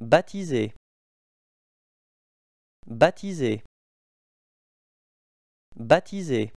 Baptisé. Baptisé. Baptisé.